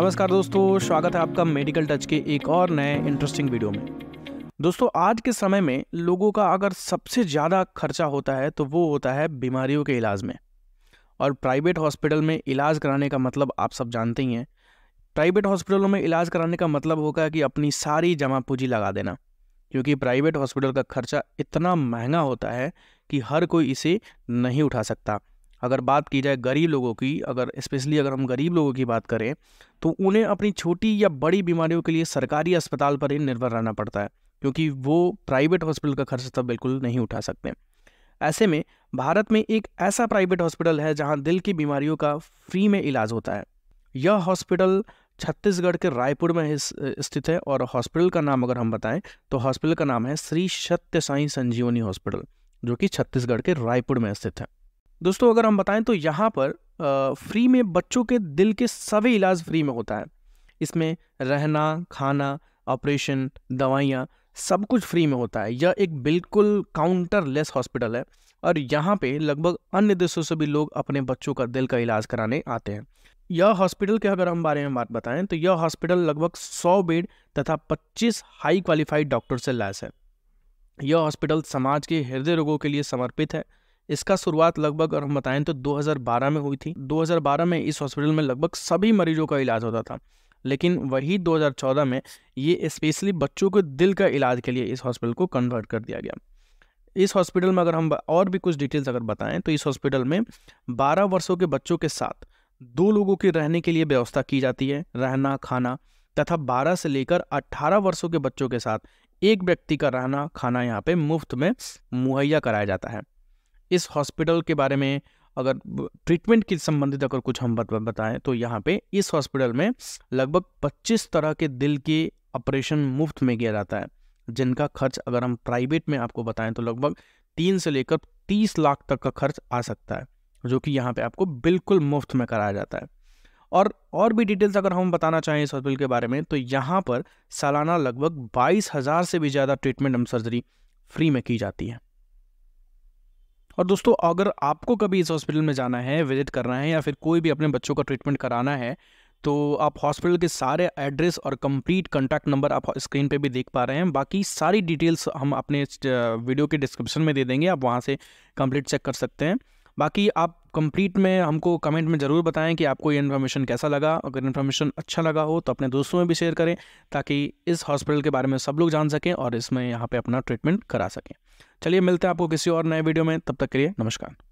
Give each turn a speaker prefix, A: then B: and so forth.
A: नमस्कार दोस्तों स्वागत है आपका मेडिकल टच के एक और नए इंटरेस्टिंग वीडियो में दोस्तों आज के समय में लोगों का अगर सबसे ज़्यादा खर्चा होता है तो वो होता है बीमारियों के इलाज में और प्राइवेट हॉस्पिटल में इलाज कराने का मतलब आप सब जानते ही हैं प्राइवेट हॉस्पिटलों में इलाज कराने का मतलब होगा कि अपनी सारी जमा पूंजी लगा देना क्योंकि प्राइवेट हॉस्पिटल का खर्चा इतना महंगा होता है कि हर कोई इसे नहीं उठा सकता अगर बात की जाए गरीब लोगों की अगर स्पेशली अगर हम गरीब लोगों की बात करें तो उन्हें अपनी छोटी या बड़ी बीमारियों के लिए सरकारी अस्पताल पर ही निर्भर रहना पड़ता है क्योंकि वो प्राइवेट हॉस्पिटल का खर्च तब बिल्कुल नहीं उठा सकते ऐसे में भारत में एक ऐसा प्राइवेट हॉस्पिटल है जहाँ दिल की बीमारियों का फ्री में इलाज होता है यह हॉस्पिटल छत्तीसगढ़ के रायपुर में स्थित है और हॉस्पिटल का नाम अगर हम बताएं तो हॉस्पिटल का नाम है श्री सत्य साई संजीवनी हॉस्पिटल जो कि छत्तीसगढ़ के रायपुर में स्थित है दोस्तों अगर हम बताएं तो यहाँ पर आ, फ्री में बच्चों के दिल के सभी इलाज फ्री में होता है इसमें रहना खाना ऑपरेशन दवाइयाँ सब कुछ फ्री में होता है यह एक बिल्कुल काउंटरलेस हॉस्पिटल है और यहाँ पे लगभग अन्य देशों से भी लोग अपने बच्चों का दिल का इलाज कराने आते हैं यह हॉस्पिटल के अगर हम बारे में बात बताएं तो यह हॉस्पिटल लगभग 100 बेड तथा 25 हाई क्वालिफाइड डॉक्टर से लैस है यह हॉस्पिटल समाज के हृदय रोगों के लिए समर्पित है इसका शुरुआत लगभग अगर हम बताएं तो 2012 में हुई थी 2012 में इस हॉस्पिटल में लगभग सभी मरीजों का इलाज होता था लेकिन वही 2014 में ये स्पेशली बच्चों के दिल का इलाज के लिए इस हॉस्पिटल को कन्वर्ट कर दिया गया इस हॉस्पिटल में अगर हम और भी कुछ डिटेल्स अगर बताएं तो इस हॉस्पिटल में 12 वर्षों के बच्चों के साथ दो लोगों के रहने के लिए व्यवस्था की जाती है रहना खाना तथा 12 से लेकर 18 वर्षों के बच्चों के साथ एक व्यक्ति का रहना खाना यहाँ पे मुफ्त में मुहैया कराया जाता है इस हॉस्पिटल के बारे में अगर ट्रीटमेंट के संबंधित अगर कुछ हम बत, बताएं तो यहाँ पे इस हॉस्पिटल में लगभग 25 तरह के दिल के ऑपरेशन मुफ्त में किया जाता है जिनका खर्च अगर हम प्राइवेट में आपको बताएं तो लगभग तीन से लेकर तीस लाख तक का खर्च आ सकता है जो कि यहाँ पे आपको बिल्कुल मुफ्त में कराया जाता है और और भी डिटेल्स अगर हम बताना चाहें इस हॉस्पिटल के बारे में तो यहाँ पर सालाना लगभग बाईस हज़ार से भी ज़्यादा ट्रीटमेंट एम सर्जरी फ्री में की जाती है और दोस्तों अगर आपको कभी इस हॉस्पिटल में जाना है विजिट करना है या फिर कोई भी अपने बच्चों का ट्रीटमेंट कराना है तो आप हॉस्पिटल के सारे एड्रेस और कंप्लीट कॉन्टैक्ट नंबर आप स्क्रीन पे भी देख पा रहे हैं बाकी सारी डिटेल्स हम अपने वीडियो के डिस्क्रिप्शन में दे देंगे आप वहाँ से कंप्लीट चेक कर सकते हैं बाकी आप कंप्लीट में हमको कमेंट में ज़रूर बताएं कि आपको ये इन्फॉर्मेशन कैसा लगा अगर इन्फॉर्मेशन अच्छा लगा हो तो अपने दोस्तों में भी शेयर करें ताकि इस हॉस्पिटल के बारे में सब लोग जान सकें और इसमें यहाँ पे अपना ट्रीटमेंट करा सकें चलिए मिलते हैं आपको किसी और नए वीडियो में तब तक के लिए नमस्कार